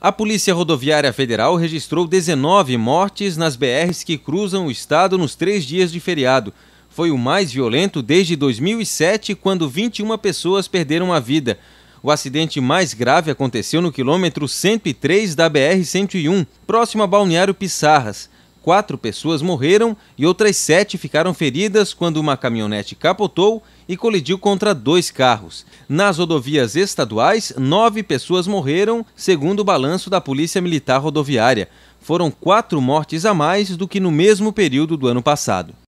A Polícia Rodoviária Federal registrou 19 mortes nas BRs que cruzam o estado nos três dias de feriado. Foi o mais violento desde 2007, quando 21 pessoas perderam a vida. O acidente mais grave aconteceu no quilômetro 103 da BR-101, próximo a Balneário Pissarras quatro pessoas morreram e outras sete ficaram feridas quando uma caminhonete capotou e colidiu contra dois carros. Nas rodovias estaduais, nove pessoas morreram, segundo o balanço da Polícia Militar Rodoviária. Foram quatro mortes a mais do que no mesmo período do ano passado.